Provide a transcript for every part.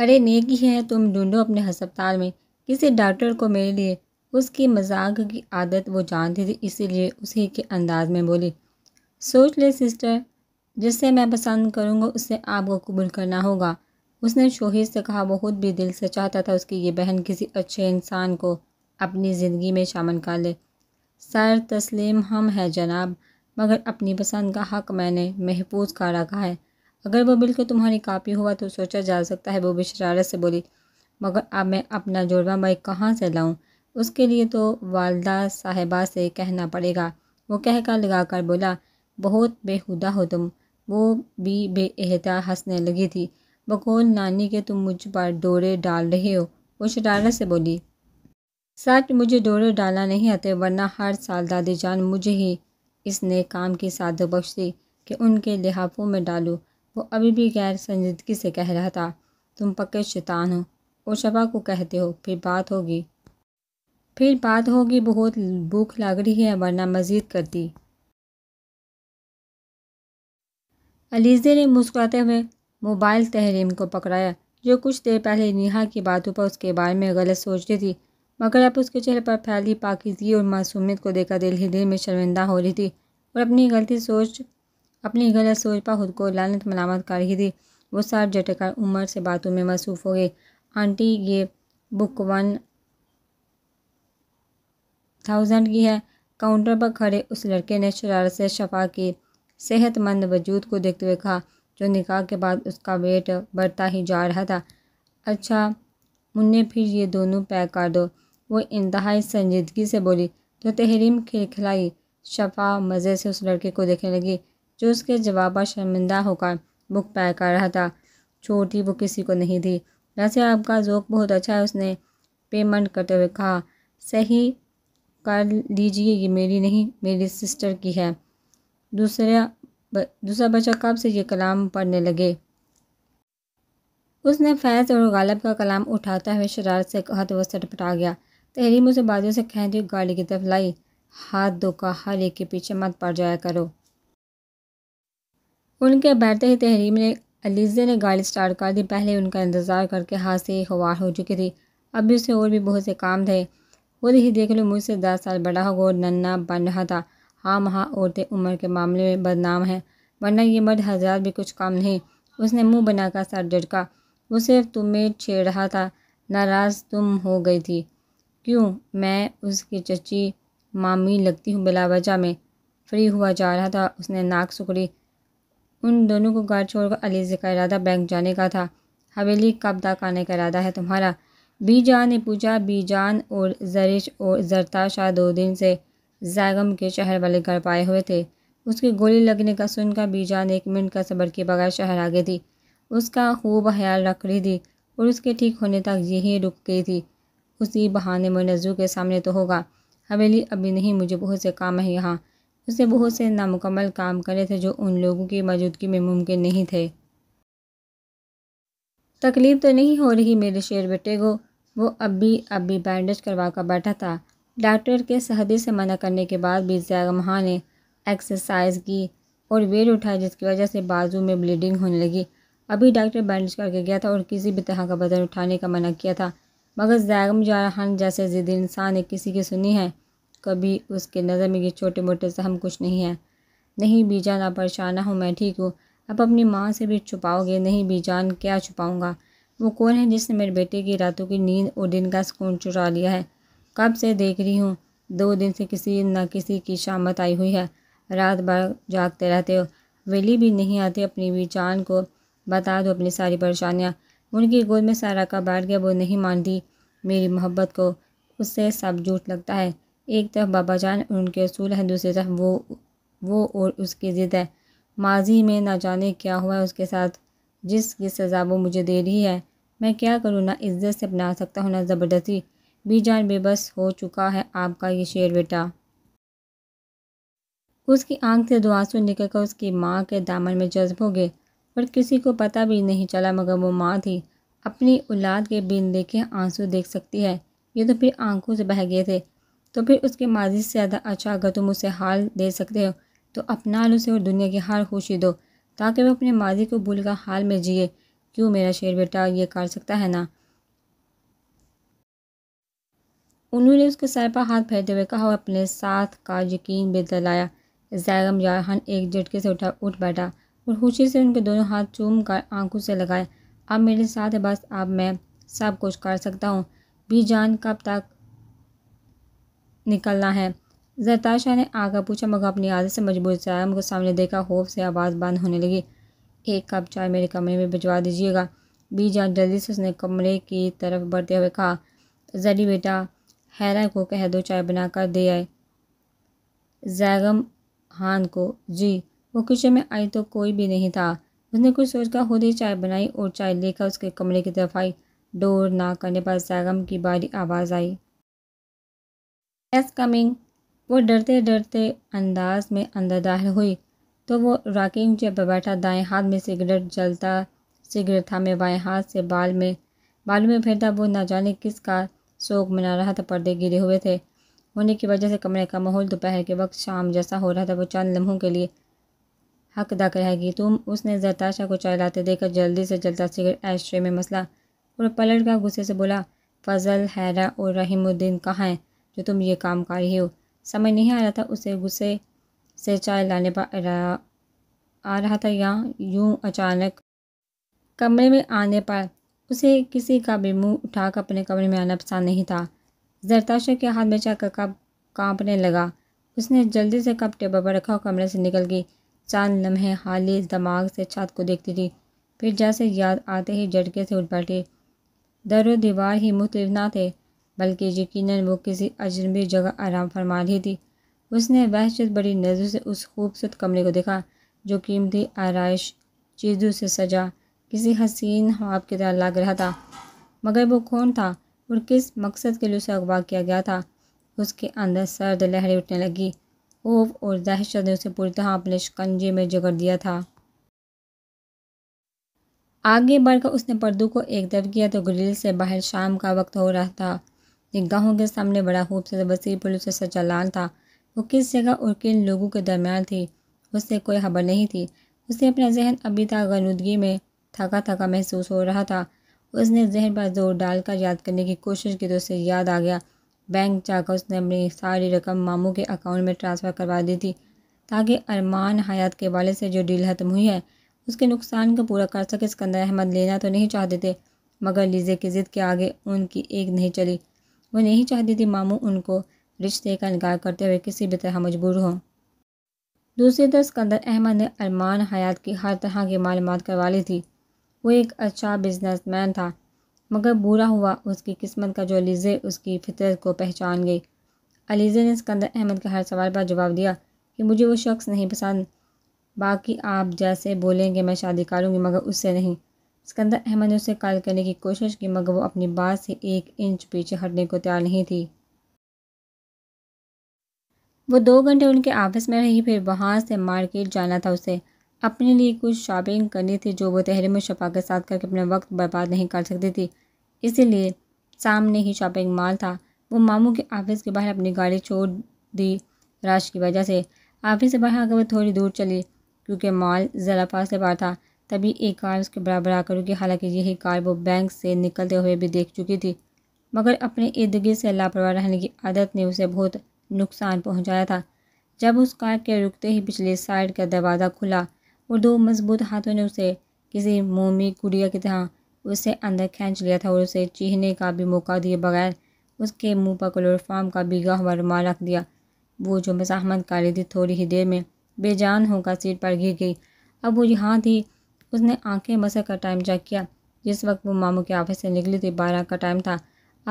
अरे नेकी है तुम ढूंढो अपने हस्पताल में किसी डॉक्टर को मेरे लिए उसकी मजाक की आदत वो जानती थी इसीलिए उसी के अंदाज में बोली सोच ले सिस्टर जिससे मैं पसंद करूँगा उससे आपको कबूल करना होगा उसने शोहिद से कहा वो खुद भी दिल से चाहता था उसकी ये बहन किसी अच्छे इंसान को अपनी ज़िंदगी में शामिल कर ले सर तस्लीम हम है जनाब मगर अपनी पसंद का हक मैंने महफूज कर रखा है अगर वो बिल्कुल तुम्हारी कापी हुआ तो सोचा जा सकता है वो भी शरारत से बोली मगर अब मैं अपना जुड़वा बाइक कहाँ से लाऊँ उसके लिए तो वालदा साहिबा से कहना पड़ेगा वो कहकर लगा कर बोला बहुत बेहुदा हो तुम वो भी बेहता हंसने लगी थी बकोल नानी के तुम मुझ पर डोरे डाल रहे हो वो शरारत से बोली सच मुझे डोरे डालना नहीं आते वरना हर साल दादी जान मुझे ही इसने काम की साधु बख्श दी कि उनके लिहाफों में डालूँ वो अभी भी गैर संजीदगी से कह रहा था तुम पक्के शैतान हो और शबा को कहते हो फिर बात होगी फिर बात होगी बहुत भूख लग रही है वरना मज़ीद करती अलीजे ने मुस्कुराते हुए मोबाइल तहरीम को पकड़ाया जो कुछ देर पहले नेहा की बातों पर उसके बारे में गलत सोचती थी मगर अब उसके चेहरे पर फैली पाकिजगी और मासूमियत को देखा दिल ही दिल में शर्मिंदा हो रही थी और अपनी गलती सोच अपनी गलत सोच पर खुद को लानत मलामत कर ही दी वो साहब झटकर उम्र से बातों में मसरूफ़ हो गए आंटी ये बुक वन थाउजेंड की है काउंटर पर खड़े उस लड़के ने शरारत से शफा की सेहतमंद वजूद को देखते हुए कहा जो निकाह के बाद उसका वेट बढ़ता ही जा रहा था अच्छा मुन्ने फिर ये दोनों पैक कर दो वो इंतहाई संजीदगी से बोली तो तहरीम खिलखिलाई शफा मज़े से उस लड़के को देखने लगी जो उसके जवाब शर्मिंदा होकर बुक पैक कर रहा था छोटी बुक किसी को नहीं थी वैसे आपका जोक बहुत अच्छा है उसने पेमेंट करते हुए कहा सही कर लीजिए ये मेरी नहीं मेरी सिस्टर की है दूसरा दूसरा बच्चा कब से ये कलाम पढ़ने लगे उसने फैज़ और गालब का कलाम उठाता हुए शरारत से कहा तो वह सटपटा गया तहरीम उसे बाजू से खेती गाड़ी की तरफ लाई हाथ धोखा हर एक के पीछे मत पड़ जाया करो उनके बैठते ही तहरीम ने अलीजे ने गाड़ी स्टार्ट कर दी पहले उनका इंतज़ार करके हाथ से हवा हो चुकी थी अभी उसे और भी बहुत से काम थे खुद ही देख लो मुझसे दस साल बड़ा होगा और नन्ना बन रहा था हाँ वहाँ औरतें उम्र के मामले में बदनाम है वरना ये मर्द हजरात भी कुछ काम नहीं उसने मुंह बनाकर सर झटका वो सिर्फ तुम्हें छेड़ रहा था नाराज़ तुम हो गई थी क्यों मैं उसकी चची मामी लगती हूँ बिलावजा में फ्री हुआ जा रहा था उसने नाक सुखड़ी उन दोनों को घर छोड़कर अलीजे का इरादा बैंक जाने का था हवेली कब तक आने का इरादा है तुम्हारा बीजान ने पूछा बीजान और जरिश और जरता शाह दो दिन से जैगम के शहर वाले घर पाए हुए थे उसके गोली लगने का सुनकर बीजान एक मिनट का सबर के बगैर शहर आ गई थी उसका खूब ख्याल रख रही थी और उसके ठीक होने तक यही रुक गई थी उसी बहाने मुनजू के सामने तो होगा हवेली अभी नहीं मुझे बहुत से काम है यहाँ उसने बहुत से नामुकम्मल काम करे थे जो उन लोगों की मौजूदगी में मुमकिन नहीं थे तकलीफ़ तो नहीं हो रही मेरे शेर बेटे को वो अब भी अब भी बैंडेज करवा कर बैठा था डॉक्टर के सहदी से मना करने के बाद भी जयागा महा ने एक्सरसाइज की और वेट उठाया जिसकी वजह से बाजू में ब्लीडिंग होने लगी अभी डॉक्टर बैंडेज करके गया था और किसी भी तरह का बदन उठाने का मना किया था मगर जैगम जारहान जैसे ज़िद इंसान ने किसी की सुनी है कभी उसके नज़र में ये छोटे मोटे हम कुछ नहीं है नहीं जान आप परेशान हूँ मैं ठीक हूँ अब अपनी माँ से भी छुपाओगे नहीं बीजान क्या छुपाऊँगा वो कौन है जिसने मेरे बेटे की रातों की नींद और दिन का सुकून चुरा लिया है कब से देख रही हूँ दो दिन से किसी न किसी की शामत आई हुई है रात भर जागते रहते हो वेली भी नहीं आती अपनी बीजान को बता दो अपनी सारी परेशानियाँ उनकी गोद में सारा का बैठ गया वो नहीं मानती मेरी मोहब्बत को उससे सब झूठ लगता है एक तरफ बाबा जान और उनके असूल हैं दूसरी तरफ वो वो और उसकी ज़िद है माजी में ना जाने क्या हुआ है उसके साथ जिसकी सज़ा वो मुझे दे रही है मैं क्या करूँ ना इज्जत से अपना सकता हूँ ना ज़बरदस्ती जान बेबस हो चुका है आपका ये शेर बेटा उसकी आंख से दो आंसू निकल कर उसकी माँ के दामन में जज्ब हो गए पर किसी को पता भी नहीं चला मगर वो माँ थी अपनी औलाद के बिन देखे आंसू देख सकती है ये तो फिर आंखों से बह गए थे तो फिर उसके माजी से ज़्यादा अच्छा अगर तुम उसे हाल दे सकते हो तो अपना लो उसे और दुनिया की हार खुशी दो ताकि वह अपने माजी को भूल कर हाल में जिए क्यों मेरा शेर बेटा ये कर सकता है ना उन्होंने उसके सर पर हाथ फेरते हुए कहा और अपने साथ का यकीन भी दिलाया जैगम जारहान एक झटके से उठा उठ बैठा और खुशी से उनके दोनों हाथ चूम कर आंखों से लगाए अब मेरे साथ है बस अब मैं सब कुछ कर सकता हूँ भी जान कब तक निकलना है जरता शाह ने आकर पूछा मगर अपनी आदत से मजबूर से आया मुझे सामने देखा होफ से आवाज़ बंद होने लगी एक कप चाय मेरे कमरे में भिजवा दीजिएगा बी जान जल्दी से उसने कमरे की तरफ बढ़ते हुए कहा जरी बेटा हैरा को कह दो चाय बना कर दे आए जैगम हान को जी वो किचन में आई तो कोई भी नहीं था उसने कुछ सोचकर खुद ही चाय बनाई और चाय लेकर उसके कमरे की तरफ आई डोर ना करने पर सैगम की बारी आवाज़ आई एस कमिंग वो डरते डरते अंदाज में अंदर दाहिर हुई तो वो रॉकिंग चेयर पर बैठा दाएं हाथ में सिगरेट जलता सिगरेट में बाएं हाथ से बाल में बालों में फिरता वो ना जाने किस का शोक मना रहा था पर्दे गिरे हुए थे होने की वजह से कमरे का माहौल दोपहर के वक्त शाम जैसा हो रहा था वो चंद लम्हों के लिए हक अदा करेगी तुम उसने जरताशा को चलाते देखकर जल्दी से जलता सिगरेट ऐश्रे में मसला और पलट का गुस्से से बोला फजल हैरा और रहीमुद्दीन कहाँ हैं जो तुम ये काम कर रहे हो समझ नहीं आ रहा था उसे गुस्से से चाय लाने पर आ रहा था या यूं अचानक कमरे में आने पर उसे किसी का भी मुंह उठाकर अपने कमरे में आना पसंद नहीं था जरताशा के हाथ में चाय का कप कांपने लगा उसने जल्दी से कप टेबल पर रखा और कमरे से निकल गई चांद लम्हे हाली दिमाग से छत को देखती थी फिर जैसे याद आते ही झटके से उठ बैठी दर दीवार ही मुख्तलिफ ना थे बल्कि यकीनन वो किसी अजनबी जगह आराम फरमा रही थी उसने बहचत बड़ी नज़र से उस खूबसूरत कमरे को देखा जो कीमती आरइश चीज़ों से सजा किसी हसीन ख्वाब की तरह लग रहा था मगर वो कौन था और किस मकसद के लिए उसे अगवा किया गया था उसके अंदर सर्द लहरें उठने लगी खौफ और दहशत ने उसे पूरी तरह अपने शिकंजे में जगड़ दिया था आगे बढ़कर उसने पर्दों को एक दब किया तो ग्रिल से बाहर शाम का वक्त हो रहा था एक गाँव के सामने बड़ा खूब से बसी पुलिस से चलान था वो किस जगह और किन लोगों के दरमियान थी उससे कोई खबर नहीं थी उसे अपना जहन अभी तक गलूदगी में थका थका महसूस हो रहा था उसने जहन पर जोर डालकर याद करने की कोशिश की तो उसे याद आ गया बैंक जाकर उसने अपनी सारी रकम मामू के अकाउंट में ट्रांसफ़र करवा दी थी ताकि अरमान हयात के वाले से जो डील खत्म हुई है उसके नुकसान को पूरा कर सके सिकंदर अहमद लेना तो नहीं चाहते थे मगर लीजे की ज़िद के आगे उनकी एक नहीं चली वो नहीं चाहती थी मामू उनको रिश्ते का इनकार करते हुए किसी भी तरह मजबूर हों दूसरी तरफ सिकंदर अहमद ने अरमान हयात की हर तरह की मालूम करवा ली थी वो एक अच्छा बिजनेसमैन था मगर बुरा हुआ उसकी किस्मत का जो अलीज़े उसकी फितरत को पहचान गई अलीज़े ने सिकंदर अहमद के हर सवाल पर जवाब दिया कि मुझे वो शख्स नहीं पसंद बाकी आप जैसे बोलेंगे मैं शादी करूँगी मगर उससे नहीं सिकंदर अहमद ने उसे कॉल करने की कोशिश की मगर वो अपनी बात से एक इंच पीछे हटने को तैयार नहीं थी वो दो घंटे उनके ऑफिस में रही फिर वहाँ से मार्केट जाना था उसे अपने लिए कुछ शॉपिंग करनी थी जो वो में शफा के साथ करके अपना वक्त बर्बाद नहीं कर सकती थी इसीलिए सामने ही शॉपिंग मॉल था वो मामू के ऑफिस के बाहर अपनी गाड़ी छोड़ दी राश की वजह से ऑफिस से बाहर आकर वो थोड़ी दूर चली क्योंकि मॉल ज़रा फासले पर था तभी एक कार उसके बराबर आकर रुकी हालांकि यही कार वो बैंक से निकलते हुए भी देख चुकी थी मगर अपने इर्द गिर्द से लापरवाह रहने की आदत ने उसे बहुत नुकसान पहुंचाया था जब उस कार के रुकते ही पिछले साइड का दरवाज़ा खुला और दो मजबूत हाथों ने उसे किसी मोमी गुड़िया की तरह उसे अंदर खींच लिया था और उसे चीहने का भी मौका दिए बगैर उसके मुँह पर क्लोरफार्म का बीघा हुआ रुमाल रख दिया वो जो मजामत कर रही थी थोड़ी ही देर में बेजान होकर सीट पर गिर गई अब वो यहाँ थी उसने आंखें मसक का टाइम चेक किया जिस वक्त वो मामू के ऑफिस से निकली थी बारह का टाइम था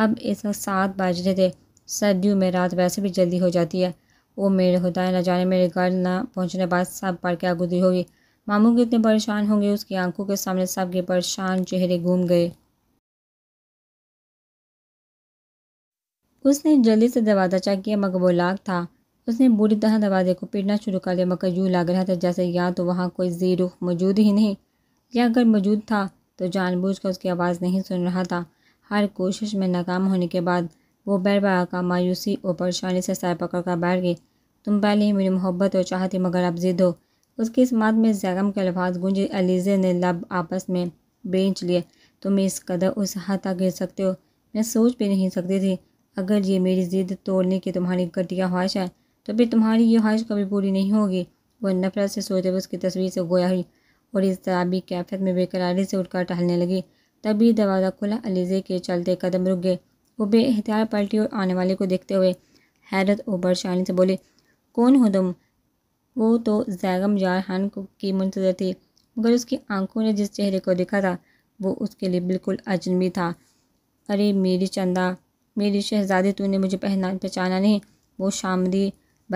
अब इस वक्त सात बज रहे थे सर्दियों में रात वैसे भी जल्दी हो जाती है वो मेरे होता है न जाने मेरे घर न पहुँचने बाद सब पर क्या गुजरी होगी मामू कितने परेशान होंगे उसकी आंखों के सामने सब के परेशान चेहरे घूम गए उसने जल्दी से दरवाज़ा चेक किया मगर वो लाग था उसने बुरी तरह दरवाजे को पीटना शुरू कर दिया मगर यूँ लग रहा था जैसे या तो वहाँ कोई जीरो मौजूद ही नहीं या अगर मौजूद था तो जानबूझकर उसकी आवाज़ नहीं सुन रहा था हर कोशिश में नाकाम होने के बाद वो बैर का मायूसी और परेशानी से सर पकड़ कर बैठ गई तुम पहले ही मेरी मोहब्बत और चाहती मगर अब जिद हो उसकी इस मात में जैगम के अल्फाज गुंजे अलीजे ने लब आपस में बेच लिए तुम इस कदर उस हद तक गिर सकते हो मैं सोच भी नहीं सकती थी अगर ये मेरी ज़िद तोड़ने की तुम्हारी घटिया ख्वाहिश है तो फिर तुम्हारी ये ख्वाहिश कभी पूरी नहीं होगी वह नफरत से सोते हुए उसकी तस्वीर से गोया हुई और इस तरह भी कैफियत में बेकरारी से उठकर टहलने लगी तभी दरवाज़ा खुला अलीजे के चलते कदम रुक गए वो बेहतियार पलटी और आने वाले को देखते हुए हैरत और परेशानी से बोली कौन हो तुम वो तो जैगम जारहान की मुंतजर थी मगर उसकी आंखों ने जिस चेहरे को देखा था वो उसके लिए बिल्कुल अजनबी था अरे मेरी चंदा मेरी शहजादी तूने मुझे पहना पहचाना नहीं वो शामदी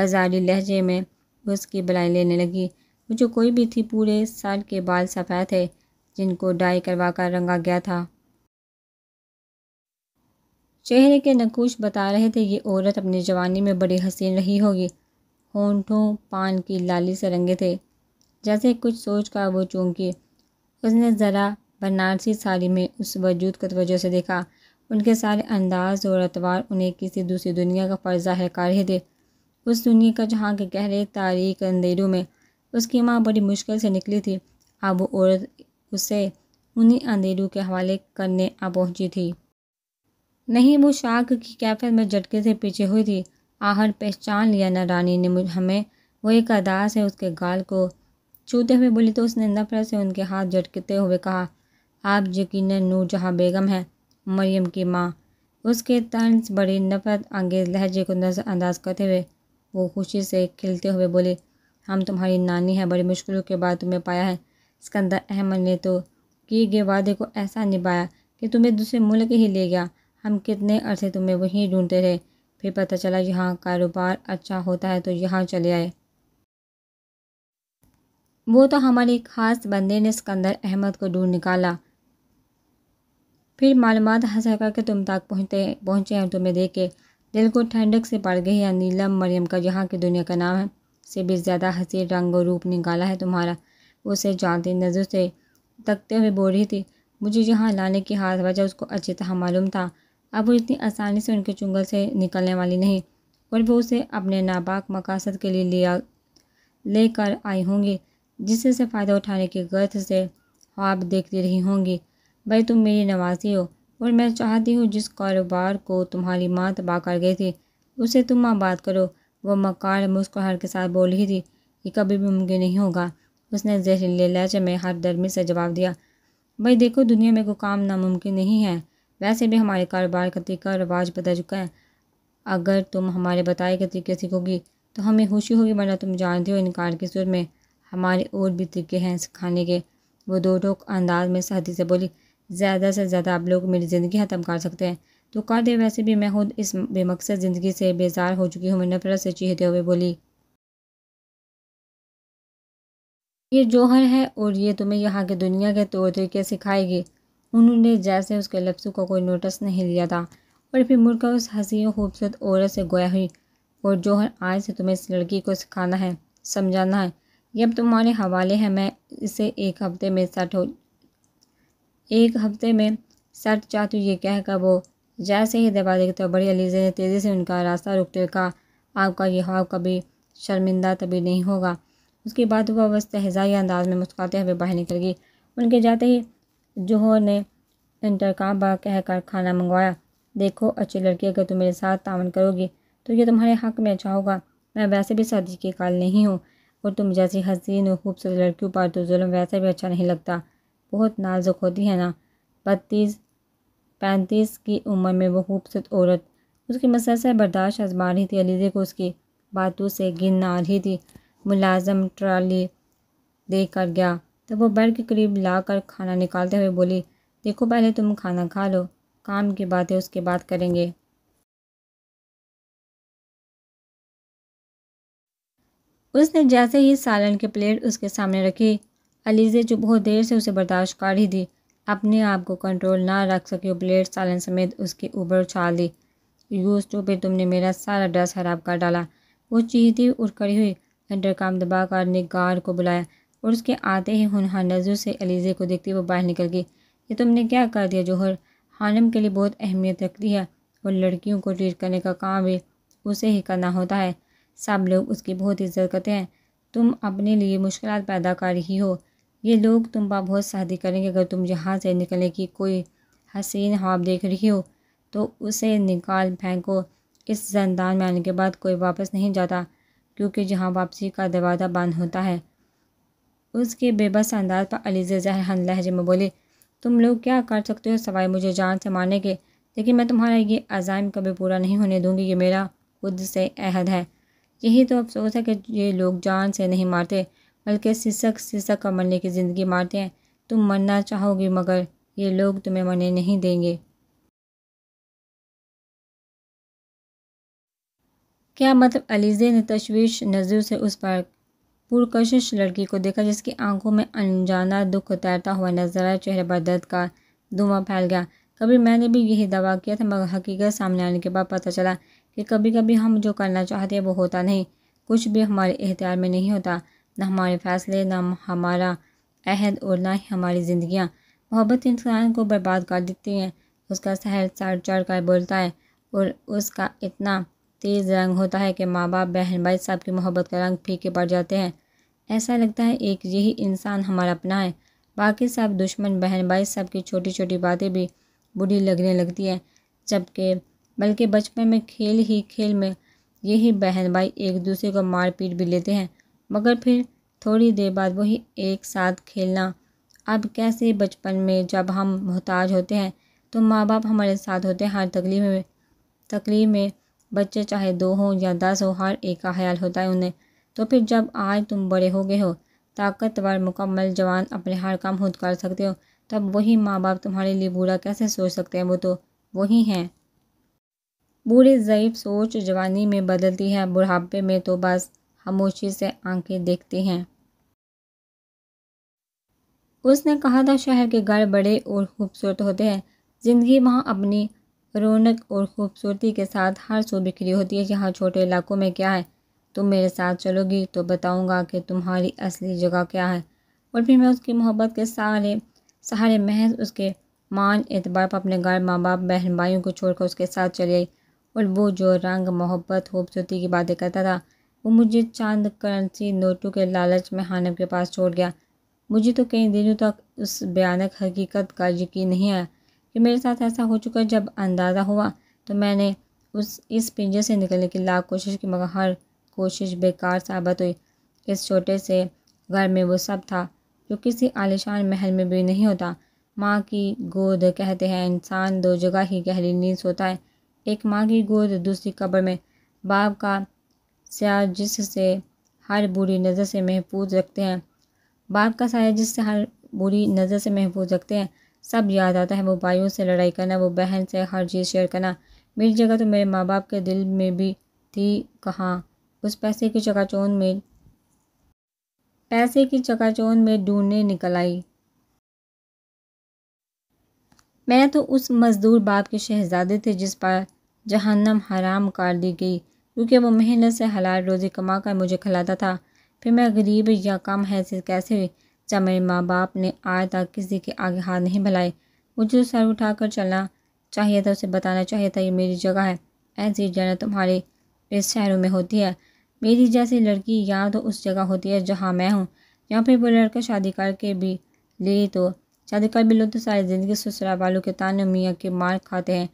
बाजारी लहजे में उसकी बलाई लेने लगी जो कोई भी थी पूरे साल के बाल सफ़ेद थे जिनको डाई करवा कर रंगा गया था चेहरे के नकूश बता रहे थे ये औरत अपनी जवानी में बड़ी हसीन रही होगी होंठों पान की लाली से रंगे थे जैसे कुछ सोच कर वो चूंकि उसने ज़रा बनारसी साड़ी में उस वजूद को तवज्जो से देखा उनके सारे अंदाज और अतवार उन्हें किसी दूसरी दुनिया का फर्जा हकार रहे थे उस दुनिया का जहाँ के गहरे तारीख अंधेरों में उसकी माँ बड़ी मुश्किल से निकली थी अब औरत उसे उन्हीं अंधेरों के हवाले करने आ पहुंची थी नहीं वो शाख की कैफियत में झटके से पीछे हुई थी आहर पहचान लिया न रानी ने मुझ हमें वो एक अदास है उसके गाल को छूते हुए बोली तो उसने नफरत से उनके हाथ झटकते हुए कहा आप यकीन नूरजहाँ बेगम हैं मरियम की माँ उसके तंज बड़ी नफरत अंगेज लहजे को नज़रअंदाज करते हुए वो खुशी से खिलते हुए बोली हम तुम्हारी नानी है बड़ी मुश्किलों के बाद तुम्हें पाया है सिकंदर अहमद ने तो किए गए वादे को ऐसा निभाया कि तुम्हें दूसरे मुल्क ही ले गया हम कितने अरसे तुम्हें वहीं ढूंढते रहे फिर पता चला यहाँ कारोबार अच्छा होता है तो यहाँ चले आए वो तो हमारे खास बंदे ने सिकंदर अहमद को ढूंढ निकाला फिर मालूम हासिल करके तुम तक पहुँचते पहुँचे हैं तुम्हें देख के दिल को ठंडक से पड़ गई है नीलम मरियम का यहाँ की दुनिया का नाम है से भी ज़्यादा हसीन रंग और रूप निकाला है तुम्हारा उसे जानती नज़र से तकते हुए बोल रही थी मुझे यहाँ लाने की हाथ वजह उसको अच्छी तरह मालूम था अब वो इतनी आसानी से उनके चुंगल से निकलने वाली नहीं और वो उसे अपने नापाक मकासद के लिए लिया लेकर आई होंगी जिससे से फ़ायदा उठाने की गर्थ से ख्वाब देखती रही होंगी भाई तुम मेरी नवासी हो और मैं चाहती हूँ जिस कारोबार को तुम्हारी माँ तबाह कर गई थी उसे तुम आबाद करो वो मकार मुस्कुराहट के साथ बोल ही थी कि कभी भी मुमकिन नहीं होगा उसने जहरीले लहजे में हर दरमी से जवाब दिया भाई देखो दुनिया में कोई काम नामुमकिन नहीं है वैसे भी हमारे कारोबार का तरीका रवाज बदल चुका है अगर तुम हमारे बताए के तरीके सीखोगी तो हमें खुशी होगी वरना तुम जानते हो इनकार के सुर में हमारे और भी तरीके हैं सिखाने के वो दो टोक अंदाज में सहती से बोली ज़्यादा से ज़्यादा आप लोग मेरी ज़िंदगी ख़त्म कर सकते हैं तो कर दे वैसे भी मैं खुद इस बेमकसद ज़िंदगी से बेजार हो चुकी हूँ मैं नफरत से चीहते हुए बोली ये जौहर है और ये तुम्हें यहाँ के दुनिया के तौर तरीके सिखाएगी उन्होंने जैसे उसके लफ्सों को कोई नोटिस नहीं लिया था और फिर मुड़कर उस हसीन खूबसूरत औरत से गोया हुई और जौहर आज से तुम्हें इस लड़की को सिखाना है समझाना है जब तुम्हारे हवाले है मैं इसे एक हफ्ते में सेट हो एक हफ्ते में सेट चाहती ये कहकर वो जैसे ही दबा देखते हो बड़ी अलीज़े ने तेज़ी से उनका रास्ता रोकते कहा आपका यह हाव कभी शर्मिंदा तभी नहीं होगा उसके बाद वह बस तहजाई अंदाज में मुस्कुराते हुए बाहर निकल गई उनके जाते ही जोहर ने इंटरकाम बा कहकर खाना मंगवाया देखो अच्छी लड़की अगर तुम मेरे साथ तावन करोगी तो ये तुम्हारे हक में अच्छा होगा मैं वैसे भी शादी के काल नहीं हूँ और तुम जैसी हसीन और खूबसूरत लड़कियों पर तो जुल्म वैसे भी अच्छा नहीं लगता बहुत नाजुक होती है ना बत्तीस पैंतीस की उम्र में वो खूबसूरत औरत उसकी मसलसल बर्दाश्त आजमा रही थी अलीजे को उसकी बातों से गिन आ रही थी मुलाजम ट्राली दे कर गया तब वो बेड के करीब ला कर खाना निकालते हुए बोली देखो पहले तुम खाना खा लो काम की बातें उसके बाद करेंगे उसने जैसे ही सालन की प्लेट उसके सामने रखी अलीजे जो बहुत देर से उसे बर्दाश्त कर रही थी अपने आप को कंट्रोल ना रख सके ब्लेड सालन समेत उसके ऊपर उछाल दी यूज टू पे तुमने मेरा सारा ड्रेस खराब कर डाला वो चीखती उठ खड़ी हुई अंडर काम दबा कर ने गार्ड को बुलाया और उसके आते ही हुनहार नज़र से अलीज़े को देखती वो बाहर निकल गई ये तुमने क्या कर दिया जोहर हानम के लिए बहुत अहमियत रखती है और लड़कियों को ट्रीट करने का काम भी उसे ही करना होता है सब लोग उसकी बहुत इज्जत करते हैं तुम अपने लिए मुश्किल पैदा कर रही हो ये लोग तुम पर बहुत शादी करेंगे अगर तुम यहाँ से निकले कि कोई हसीन ख्वाब देख रही हो तो उसे निकाल फेंको इस जानदान में आने के बाद कोई वापस नहीं जाता क्योंकि जहाँ वापसी का दरवाज़ा बंद होता है उसके बेबस अंदाज पर जहर हन लहजे में बोली तुम लोग क्या कर सकते हो सवाई मुझे जान से मारने के लेकिन मैं तुम्हारा ये अज़ाम कभी पूरा नहीं होने दूंगी ये मेरा खुद से अहद है यही तो अफसोस है कि ये लोग जान से नहीं मारते बल्कि सिसक सिसक मरने की ज़िंदगी मारते हैं तुम मरना चाहोगी मगर ये लोग तुम्हें मरने नहीं देंगे क्या मतलब अलीज़े ने तशवीश नज़र से उस पर पुरकशिश लड़की को देखा जिसकी आंखों में अनजाना दुख तैरता हुआ नजर आया चेहरे पर दर्द का धुआं फैल गया कभी मैंने भी यही दावा किया था मगर हकीकत सामने आने के बाद पता चला कि कभी कभी हम जो करना चाहते हैं वो होता नहीं कुछ भी हमारे एहतियार में नहीं होता ना हमारे फ़ैसले ना हमारा अहद और ना ही हमारी ज़िंदियाँ मोहब्बत इंसान को बर्बाद कर देती हैं उसका शहर चढ़ चढ़ कर बोलता है और उसका इतना तेज़ रंग होता है कि माँ बाप बहन भाई साहब की मोहब्बत का रंग फीके पड़ जाते हैं ऐसा लगता है एक यही इंसान हमारा अपना है बाकी सब दुश्मन बहन भाई साहब की छोटी छोटी बातें भी बुरी लगने लगती है जबकि बल्कि बचपन में खेल ही खेल में यही बहन भाई एक दूसरे को मारपीट भी लेते हैं मगर फिर थोड़ी देर बाद वही एक साथ खेलना अब कैसे बचपन में जब हम मोहताज होते हैं तो माँ बाप हमारे साथ होते हैं हर तकलीफ में तकलीफ में बच्चे चाहे दो हों या दस हो हर एक का ख्याल होता है उन्हें तो फिर जब आज तुम बड़े हो गए हो ताकतवर मुकम्मल जवान अपने हर काम खुद कर सकते हो तब वही माँ बाप तुम्हारे लिए बुरा कैसे सोच सकते हैं वो तो वही हैं बूढ़े ज़यीफ़ सोच जवानी में बदलती है बुढ़ापे में तो बस खामोशी से आंखें देखती हैं उसने कहा था शहर के घर बड़े और खूबसूरत होते हैं ज़िंदगी वहाँ अपनी रौनक और ख़ूबसूरती के साथ हर सो बिखरी होती है यहाँ छोटे इलाकों में क्या है तुम मेरे साथ चलोगी तो बताऊँगा कि तुम्हारी असली जगह क्या है और फिर मैं उसकी मोहब्बत के सारे सहारे महज उसके मान एतबार पर अपने घर माँ बाप बहन भाइयों को छोड़कर उसके साथ चली आई और वो जो रंग मोहब्बत खूबसूरती की बातें करता था वो मुझे चांद करंसी नोटों के लालच में हानम के पास छोड़ गया मुझे तो कई दिनों तक उस भयानक हकीकत का यकीन नहीं आया कि मेरे साथ ऐसा हो चुका जब अंदाज़ा हुआ तो मैंने उस इस पिंजरे से निकलने की लाख कोशिश की मगर हर कोशिश बेकार साबित हुई इस छोटे से घर में वो सब था जो किसी आलिशान महल में भी नहीं होता माँ की गोद कहते हैं इंसान दो जगह ही गहरी नींद सोता है एक माँ की गोद दूसरी कब्र में बाप का साया जिससे हर बुरी नज़र से महफूज रखते हैं बाप का साया जिससे हर बुरी नज़र से महफूज रखते हैं सब याद आता है वो भाइयों से लड़ाई करना वो बहन से हर चीज़ शेयर करना मेरी जगह तो मेरे माँ बाप के दिल में भी थी कहाँ उस पैसे की चकाचौन में पैसे की चकाचौन में ढूंढने निकल आई मैं तो उस मज़दूर बाप के शहजादे थे जिस पर जहन्नम हराम कर दी गई क्योंकि वो मेहनत से हलाल रोज़ी कमा कर मुझे खिलाता था फिर मैं गरीब या कम हैसियत कैसे हुई जब मेरे माँ बाप ने आज तक किसी के आगे हाथ नहीं भलाए मुझे सर उठा कर चलना चाहिए था उसे बताना चाहिए था ये मेरी जगह है ऐसी जगह तुम्हारे इस शहरों में होती है मेरी जैसी लड़की या तो उस जगह होती है जहाँ मैं हूँ या फिर वो लड़का शादी करके भी ले तो शादी कर भी लो तो सारी ज़िंदगी ससुराल वालों के तान मियाँ के मार खाते हैं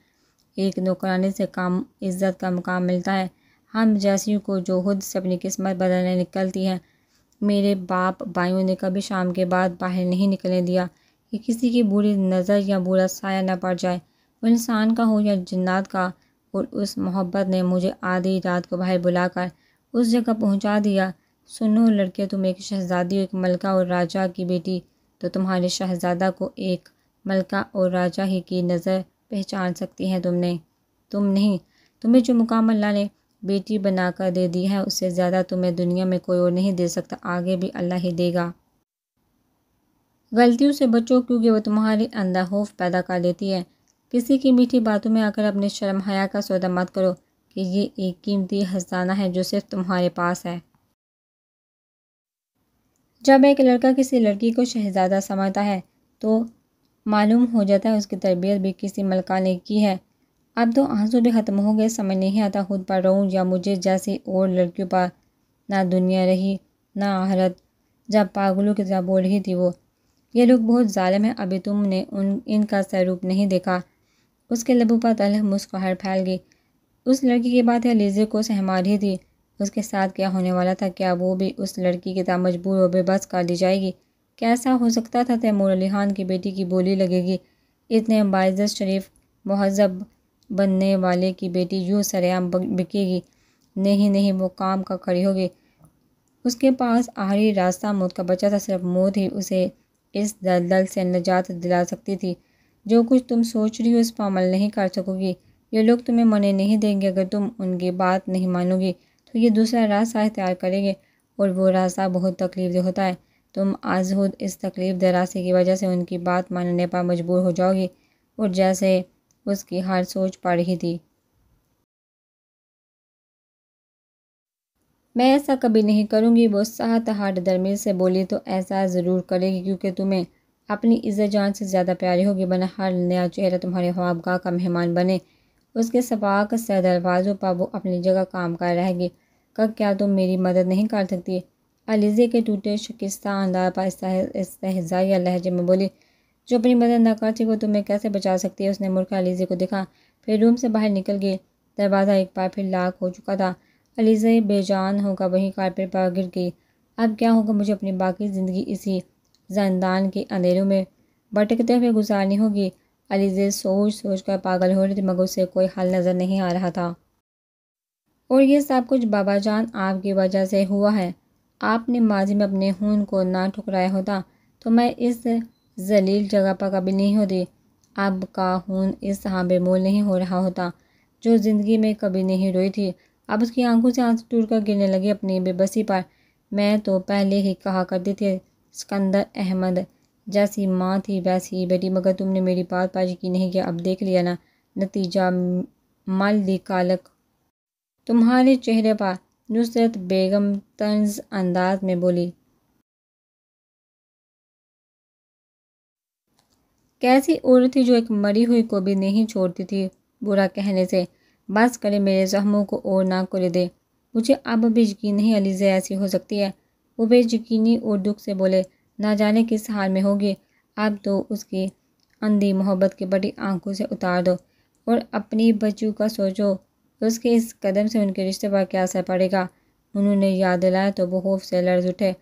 एक नौकरानी से काम इज्जत का मुकाम मिलता है हम जैसियों को जो खुद से अपनी किस्मत बदलने निकलती हैं मेरे बाप भाइयों ने कभी शाम के बाद बाहर नहीं निकलने दिया कि किसी की बुरी नज़र या बुरा साया ना पड़ जाए वो इंसान का हो या जन्नात का और उस मोहब्बत ने मुझे आधी रात को बाहर बुलाकर उस जगह पहुंचा दिया सुनो लड़के तुम एक शहजादी एक मलका और राजा की बेटी तो तुम्हारे शहजादा को एक मलका और राजा ही की नज़र पहचान सकती है तुमने तुम नहीं तुम्हें जो मुकाम अल्लाह ने बेटी बनाकर दे दी है उससे ज़्यादा तुम्हें तो दुनिया में कोई और नहीं दे सकता आगे भी अल्लाह ही देगा गलतियों से बचो क्योंकि वह तुम्हारे अंदर खौफ पैदा कर देती है किसी की मीठी बातों में आकर अपने शर्म हया का सौदा मत करो कि ये एक कीमती हस्ताना है जो सिर्फ तुम्हारे पास है जब एक लड़का किसी लड़की को शहजादा समझता है तो मालूम हो जाता है उसकी तरबियत भी किसी मलका ने की है अब तो आंसू भी ख़त्म हो गए समझ नहीं आता खुद पर रहूँ या मुझे जैसी और लड़कियों पर ना दुनिया रही ना आहरत जब पागलों की तरह बोल रही थी वो ये लोग बहुत ालम है अभी तुमने उन इनका स्वरूप नहीं देखा उसके लबों पर तलह मुस्कुराहट फैल गई उस लड़की की बात है लीजे को सहमा रही थी उसके साथ क्या होने वाला था क्या वो भी उस लड़की की तरह मजबूर और बेबस कर दी जाएगी कैसा हो सकता था तैमूर अली खान की बेटी की बोली लगेगी इतने बाइज़त शरीफ महजब बनने वाले की बेटी यूँ सरेआम बिकेगी नहीं नहीं वो काम का खड़ी होगी उसके पास आहरी रास्ता मौत का बचा था सिर्फ मौत ही उसे इस दलदल से निजात दिला सकती थी जो कुछ तुम सोच रही हो उस पर अमल नहीं कर सकोगी ये लोग तुम्हें मने नहीं देंगे अगर तुम उनकी बात नहीं मानोगी तो ये दूसरा रास्ता इख्तियार करेंगे और वो रास्ता बहुत तकलीफ दह होता है तुम खुद इस तकलीफ दह रास्ते की वजह से उनकी बात मानने पर मजबूर हो जाओगी और जैसे उसकी हर सोच पढ़ ही थी मैं ऐसा कभी नहीं करूँगी वो साहतहाट दरमील से बोली तो ऐसा ज़रूर करेगी क्योंकि तुम्हें अपनी इज्जत जान से ज़्यादा प्यारी होगी बना हर नया चेहरा तुम्हारे ख्वाबगाह का मेहमान बने उसके सफाक से दरवाज़ों पर वो अपनी जगह काम कर रहेगी कब क्या तुम मेरी मदद नहीं कर सकती अलीज़े के टूटे शिकस्ता अंदाज पर इसतहजाई लहजे में बोली जो अपनी मदद न कर वो तुम्हें कैसे बचा सकती है उसने मुर्खा अलीज़े को देखा फिर रूम से बाहर निकल गई दरवाज़ा एक बार फिर लाख हो चुका था अलीज़े बेजान होगा वहीं कारपेट पर गिर गई अब क्या होगा मुझे अपनी बाकी ज़िंदगी इसी जानदान के अंधेरों में भटकते हुए गुजारनी होगी अलीजे सोच सोच कर पागल हो रहे थे मगर उसे कोई हल नज़र नहीं आ रहा था और ये सब कुछ बाबा जान आपकी वजह से हुआ है आपने माजी में अपने खून को ना ठुकराया होता तो मैं इस जलील जगह पर कभी नहीं होती अब का खून इस तरह बेमोल नहीं हो रहा होता जो ज़िंदगी में कभी नहीं रोई थी अब उसकी आंखों से आंसू टूट कर गिरने लगे अपनी बेबसी पर मैं तो पहले ही कहा करती थी सिकंदर अहमद जैसी माँ थी वैसी ही बेटी मगर तुमने मेरी बात पर यकीन नहीं किया अब देख लिया ना नतीजा मल दी कालक तुम्हारे चेहरे पर नुसरत बेगम तंज अंदाज में बोली कैसी औरत थी जो एक मरी हुई को भी नहीं छोड़ती थी बुरा कहने से बस करे मेरे जख्मों को और ना कर दे मुझे अब भी यकीन नहीं अलीजे ऐसी हो सकती है वो बेयकीनी और दुख से बोले ना जाने किस हाल में होगी अब तो उसकी अंधी मोहब्बत की बड़ी आंखों से उतार दो और अपनी बच्चों का सोचो उसके इस कदम से उनके रिश्ते पर क्या असर पड़ेगा उन्होंने याद दिलाया तो वो खौफ से लड़ उठे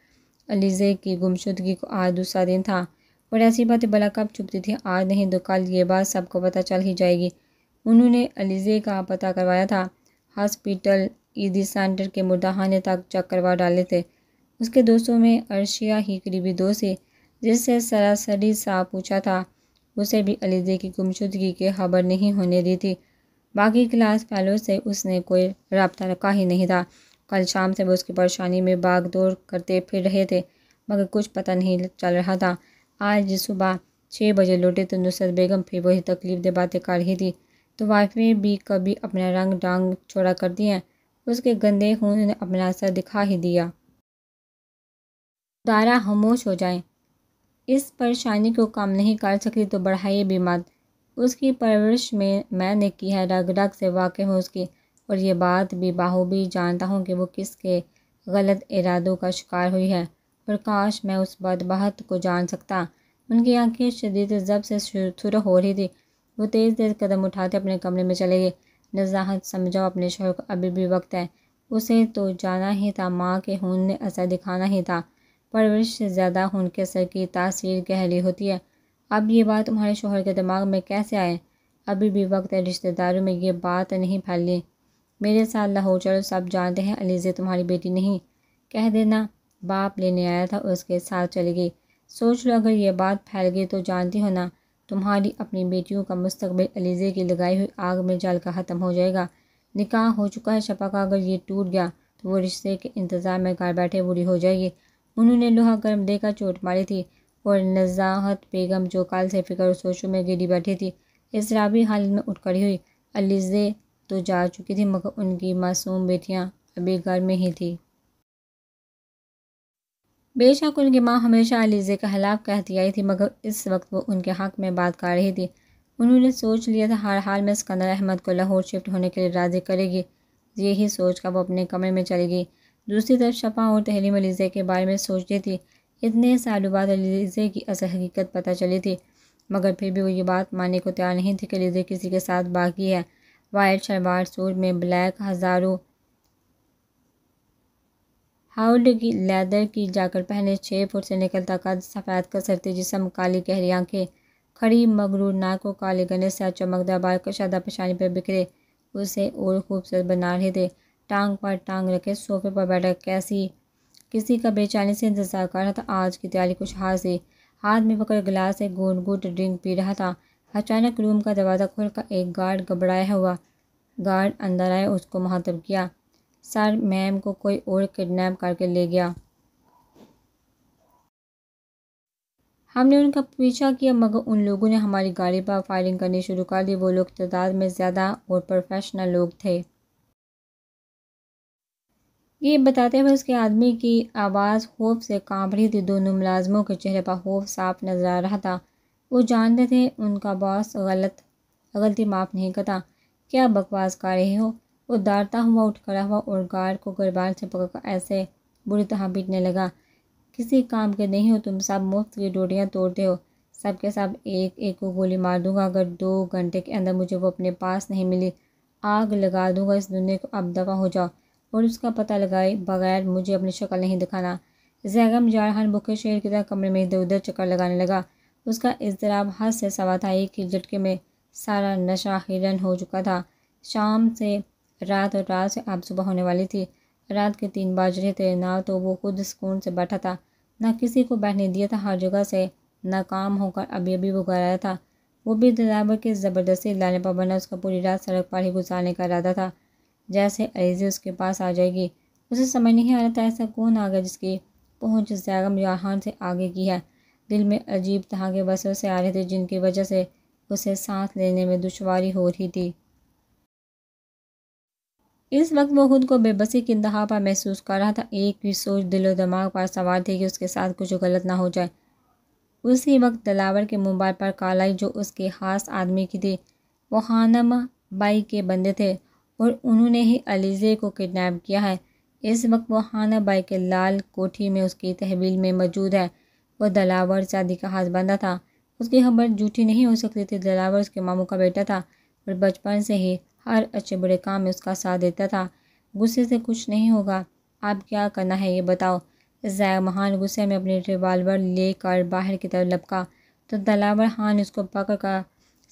अलीज़े की गुमशुदगी को आज दूसरा दिन था और ऐसी बातें कब चुपती थी आज नहीं तो कल ये बात सबको पता चल ही जाएगी उन्होंने अलीजे का पता करवाया था हॉस्पिटल ईदी सेंटर के मुर्दाहाने तक चक करवा डाले थे उसके दोस्तों में अर्शिया ही करीबी दोस्त है जिससे सरासरी सा पूछा था उसे भी अलीजे की गुमशुदगी की खबर नहीं होने दी थी बाकी क्लास फैलो से उसने कोई रबता रखा ही नहीं था कल शाम से वो उसकी परेशानी में बाग दौड़ करते फिर रहे थे मगर कुछ पता नहीं चल रहा था आज सुबह छः बजे लौटे तो नुसरत बेगम फिर वही तकलीफ दे बातें कर रही थी तो वाइफे भी कभी अपना रंग डांग छोड़ा करती हैं उसके गंदे खून ने अपना असर दिखा ही दिया दारा खामोश हो जाए इस परेशानी को कम नहीं कर सकती तो बढ़ाइए भी मत उसकी परवरिश में मैंने की है रग रग से वाक़ हूँ उसकी और ये बात भी बाहूबी जानता हूँ कि वो किसके गलत इरादों का शिकार हुई है पर काश मैं उस बदबाहत को जान सकता उनकी आंखें शदीद जब से शुरू हो रही थी वो तेज़ तेज़ कदम उठाते अपने कमरे में चले गए नजाहत समझाओ अपने शोर को अभी भी वक्त है उसे तो जाना ही था माँ के खून ने असर दिखाना ही था परवरिश से ज़्यादा खून के असर की तासीर गहरी होती है अब ये बात तुम्हारे शोहर के दिमाग में कैसे आए अभी भी वक्त है रिश्तेदारों में ये बात नहीं फैली मेरे साथ लाहौर चलो सब जानते हैं अलीज़े तुम्हारी बेटी नहीं कह देना बाप लेने आया था उसके साथ चली गई सोच लो अगर यह बात फैल गई तो जानती हो ना तुम्हारी अपनी बेटियों का मुस्तबिल अलीजे की लगाई हुई आग में जल का ख़त्म हो जाएगा निकाह हो चुका है शपा का अगर ये टूट गया तो वो रिश्ते के इंतज़ार में घर बैठे बुरी हो जाएगी उन्होंने लोहा गर्म देकर चोट मारी थी और नज़ाहत बेगम जो काल से फिक्र सोचों में गिरी बैठी थी इस राबी हालत में उठ खड़ी हुई अलीजे तो जा चुकी थी मगर उनकी मासूम बेटियाँ अभी घर में ही थी बेशक उनकी माँ हमेशा अलीज़े के खिलाफ कहती आई थी मगर इस वक्त वो उनके हक में बात कर रही थी उन्होंने सोच लिया था हर हाल में सिकंदर अहमद को लाहौर शिफ्ट होने के लिए राज़ी करेगी यही सोच कर वो अपने कमरे में चली गई दूसरी तरफ शफा और तहलीम अलीज़े के बारे में सोचती थी इतने सालों बाद अलीज़े की असल हकीकत पता चली थी मगर फिर भी वो ये बात मानने को तैयार नहीं थी कि अलीज़े किसी के साथ बाकी है वाइट शलवार सूट में ब्लैक हज़ारों हाउड की लेदर की जाकर पहने छः फुट से निकलता कद सफ़ेद कसरती जिसम काली गहरी आंखें खड़ी मगरूर नाक को काले गने से चमकदार बाल कशादा पेशानी पर बिखरे उसे और खूबसूरत बना रहे थे टांग पर टांग रखे सोफे पर बैठा कैसी किसी का बेचैनी से इंतजार कर रहा था आज की तैयारी कुछ से हाथ में पकड़ गिलास से घूट गुट ड्रिंक पी रहा था अचानक रूम का दरवाज़ा खोलकर एक गार्ड घबराया हुआ गार्ड अंदर आया उसको महातब किया सर मैम को कोई और किडनैप करके ले गया हमने उनका पीछा किया मगर उन लोगों ने हमारी गाड़ी पर फायरिंग करनी शुरू कर दी वो लोग तादाद में ज़्यादा और प्रोफेशनल लोग थे ये बताते हुए उसके आदमी की आवाज़ खौफ से कांप रही थी दोनों मुलाजमों के चेहरे पर खौफ साफ नजर आ रहा था वो जानते थे उनका बॉस गलत गलती माफ़ नहीं करता क्या बकवास कर रहे हो उदारता हुआ उठ खड़ा हुआ और गार को गरबार से पकड़कर ऐसे बुरी तरह पीटने लगा किसी काम के नहीं हो तुम सब मुफ्त की डोरियाँ तोड़ते हो सबके सब एक एक को गोली मार दूंगा अगर दो घंटे के अंदर मुझे वो अपने पास नहीं मिली आग लगा दूंगा इस दुनिया को अब दफा हो जाओ और उसका पता लगाए बगैर मुझे अपनी शक्ल नहीं दिखाना जैगम जारहान भूखे शेर की तरह कमरे में इधर उधर चक्कर लगाने लगा उसका इजराब हद से सवा था एक ही झटके में सारा नशा हिरन हो चुका था शाम से रात और रात से आप सुबह होने वाली थी रात के तीन बज रहे थे ना तो वो खुद सुकून से बैठा था ना किसी को बैठने दिया था हर जगह से ना काम होकर अभी अभी वो घर आया था वो भी ड्राइवर के ज़बरदस्ती लाने पर बना उसका पूरी रात सड़क पर ही गुजारने का इरादा था जैसे अरीजी उसके पास आ जाएगी उसे समझ नहीं आ रहा था ऐसा कौन आ गया जिसकी पहुँच जैगम याहान से आगे की है दिल में अजीब के बसों से आ रहे थे जिनकी वजह से उसे सांस लेने में दुशारी हो रही थी इस वक्त वो खुद को बेबसी की इंतहा पर महसूस कर रहा था एक भी सोच दिलो दिमाग पर सवार थी कि उसके साथ कुछ गलत ना हो जाए उसी वक्त दिलावर के मोबाइल पर कॉल आई जो उसके खास आदमी की थी वो खानम बाई के बंदे थे और उन्होंने ही अलीजे को किडनैप किया है इस वक्त वो खाना बाई के लाल कोठी में उसकी तहवील में मौजूद है वो दलावर शादी का हाथ बंदा था उसकी खबर झूठी नहीं हो सकती थी दलावर उसके मामू का बेटा था और बचपन से ही हर अच्छे बुरे काम में उसका साथ देता था गुस्से से कुछ नहीं होगा आप क्या करना है ये बताओ जया महान गुस्से में अपने रिवाल्वर लेकर बाहर की तरफ लपका तो दलावर खान ने उसको पकड़ कर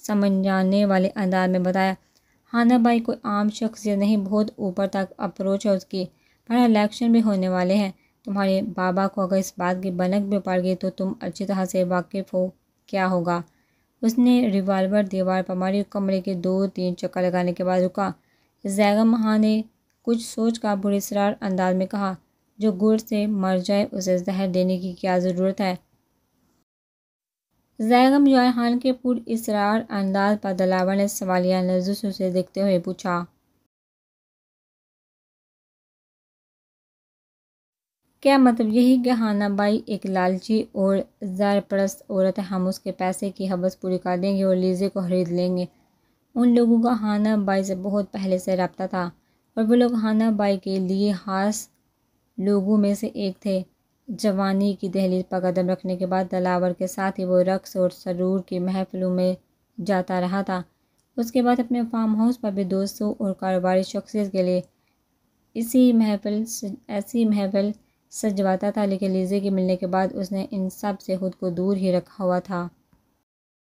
समझाने वाले अंदाज में बताया हाना भाई कोई आम शख्सियत नहीं बहुत ऊपर तक अप्रोच है उसकी पर इलेक्शन भी होने वाले हैं तुम्हारे बाबा को अगर इस बात की बनक भी पड़ गई तो तुम अच्छी तरह से वाकिफ़ हो क्या होगा उसने रिवाल्वर दीवार पर मारी कमरे के दो तीन चक्कर लगाने के बाद रुका जैगम महा ने कुछ सोच का बुरेसरार अंदाज में कहा जो गुड़ से मर जाए उसे जहर देने की क्या ज़रूरत है जैगम जॉय के पुर इसरार अंदाज पर दलावर ने सवालिया नजर से देखते हुए पूछा क्या मतलब यही कि हानाबाई एक लालची और ज़ार परस्त औरत है हम उसके पैसे की हबस पूरी कर देंगे और लीजे को खरीद लेंगे उन लोगों का हाना बाई से बहुत पहले से रबता था और वो लोग हानाबाई के लिए खास लोगों में से एक थे जवानी की दहलीज पर कदम रखने के बाद दलावर के साथ ही वो रक्स और सरूर की महफिलों में जाता रहा था उसके बाद अपने फार्म हाउस पर भी दोस्तों और कारोबारी शख्सियत के लिए इसी महफिल ऐसी महफिल सजवाता था लेकिन लीजे के मिलने के बाद उसने इन सब से खुद को दूर ही रखा हुआ था